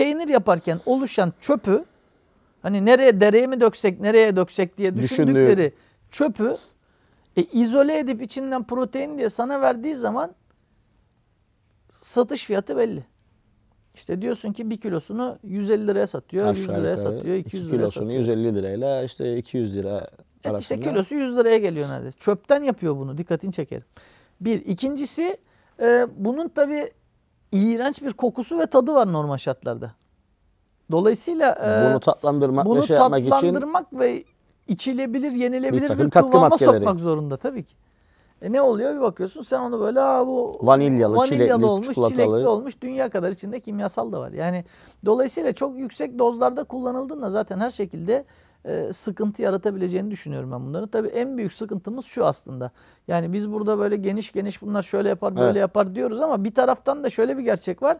peynir yaparken oluşan çöpü hani nereye dereye mi döksek nereye döksek diye düşündükleri çöpü e, izole edip içinden protein diye sana verdiği zaman satış fiyatı belli. İşte diyorsun ki bir kilosunu 150 liraya satıyor, Aşağı 100 liraya yukarı satıyor, 200 iki liraya kilosunu 150 lirayla işte 200 lira e, arasında. Evet işte kilosu 100 liraya geliyor neredeyse. Çöpten yapıyor bunu. Dikkatini çekerim. Bir. ikincisi e, bunun tabii iğrenç bir kokusu ve tadı var normal şartlarda. Dolayısıyla bunu e, tatlandırmak, bunu şey tatlandırmak için ve içilebilir, yenilebilir bir, bir kıvama sokmak zorunda tabii ki. E ne oluyor bir bakıyorsun sen onu böyle Aa, bu vanilyalı, vanilyalı çilekli, olmuş, çikolatalı. çilekli olmuş dünya kadar içinde kimyasal da var. Yani dolayısıyla çok yüksek dozlarda kullanıldığında zaten her şekilde e, sıkıntı yaratabileceğini düşünüyorum ben bunların. Tabii en büyük sıkıntımız şu aslında. Yani biz burada böyle geniş geniş bunlar şöyle yapar böyle evet. yapar diyoruz ama bir taraftan da şöyle bir gerçek var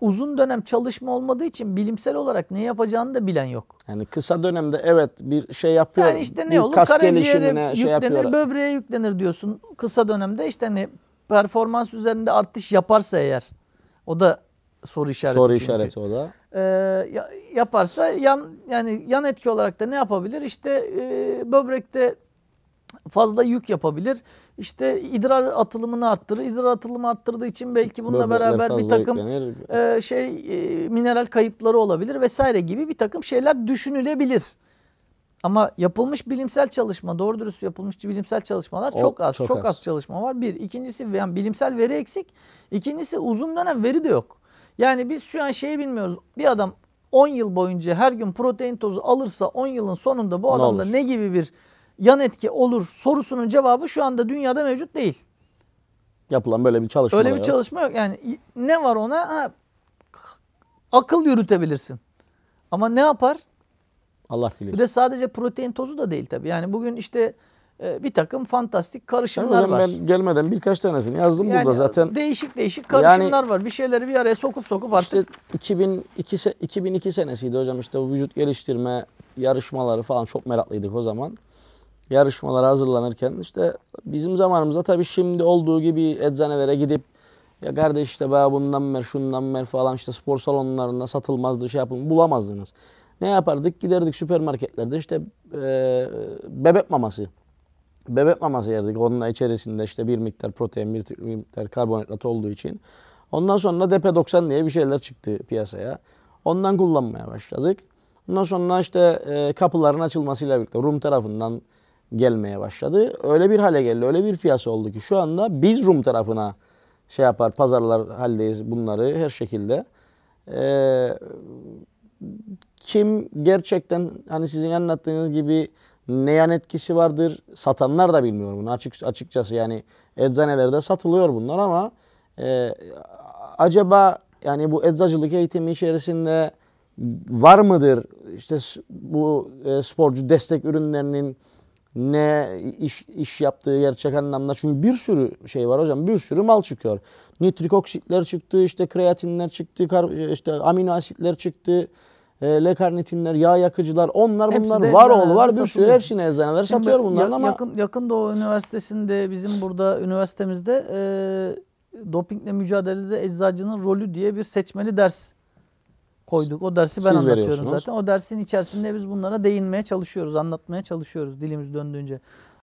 uzun dönem çalışma olmadığı için bilimsel olarak ne yapacağını da bilen yok. Yani kısa dönemde evet bir şey yapıyor. Yani işte ne olur karaciğere şey yüklenir, şey böbreğe yüklenir diyorsun. Kısa dönemde işte hani performans üzerinde artış yaparsa eğer o da soru işareti. Soru çünkü. işareti o da. Ee, yaparsa yan yani yan etki olarak da ne yapabilir? İşte e, böbrekte fazla yük yapabilir. İşte idrar atılımını arttırır. İdrar atılımı arttırdığı için belki bununla Böbrekler beraber bir takım e, şey e, mineral kayıpları olabilir vesaire gibi bir takım şeyler düşünülebilir. Ama yapılmış bilimsel çalışma, doğru dürüst yapılmış bilimsel çalışmalar o, çok az. Çok, çok az. az çalışma var. Bir. ikincisi yani bilimsel veri eksik. İkincisi uzun dönem veri de yok. Yani biz şu an şeyi bilmiyoruz. Bir adam 10 yıl boyunca her gün protein tozu alırsa 10 yılın sonunda bu ne adamda olur? ne gibi bir yan etki olur sorusunun cevabı şu anda dünyada mevcut değil. Yapılan böyle bir çalışma Öyle bir yok. çalışma yok. Yani ne var ona? Ha, akıl yürütebilirsin. Ama ne yapar? Allah bilir. Bir de sadece protein tozu da değil tabii. Yani bugün işte e, bir takım fantastik karışımlar hocam, var. Ben gelmeden birkaç tanesini yazdım yani burada zaten. Değişik değişik karışımlar yani, var. Bir şeyleri bir araya sokup sokup artık. İşte 2002, 2002 senesiydi hocam işte vücut geliştirme yarışmaları falan çok meraklıydık o zaman yarışmalara hazırlanırken işte bizim zamanımızda tabii şimdi olduğu gibi eczanelere gidip ya kardeş işte baya bundan ver şundan ver falan işte spor salonlarında satılmazdı şey yapın bulamazdınız. Ne yapardık? Giderdik süpermarketlerde işte e, bebek maması. Bebek maması yerdik. Onun içerisinde işte bir miktar protein, bir miktar karbonhidrat olduğu için. Ondan sonra DP90 diye bir şeyler çıktı piyasaya. Ondan kullanmaya başladık. Ondan sonra işte e, kapıların açılmasıyla birlikte Rum tarafından gelmeye başladı. Öyle bir hale geldi, öyle bir piyasa oldu ki şu anda biz Rum tarafına şey yapar, pazarlar haldeyiz bunları her şekilde. Ee, kim gerçekten hani sizin anlattığınız gibi ne yan etkisi vardır satanlar da bilmiyor bunu açık açıkçası yani eczanelerde satılıyor bunlar ama e, acaba yani bu eczacılık eğitimi içerisinde var mıdır işte bu e, sporcu destek ürünlerinin ne iş, iş yaptığı gerçek anlamda. Çünkü bir sürü şey var hocam bir sürü mal çıkıyor. Nitrik oksitler çıktı, işte kreatinler çıktı, işte amino asitler çıktı. E, lekarnitinler, yağ yakıcılar onlar Hepsi bunlar var oğlu var bir sürü hepsini eczaneler satıyor bunların ya, ama. Yakın, yakın Doğu Üniversitesi'nde bizim burada üniversitemizde e, dopingle mücadelede eczacının rolü diye bir seçmeli ders koyduk. O dersi ben Siz anlatıyorum zaten. O dersin içerisinde biz bunlara değinmeye çalışıyoruz, anlatmaya çalışıyoruz dilimiz döndüğünce.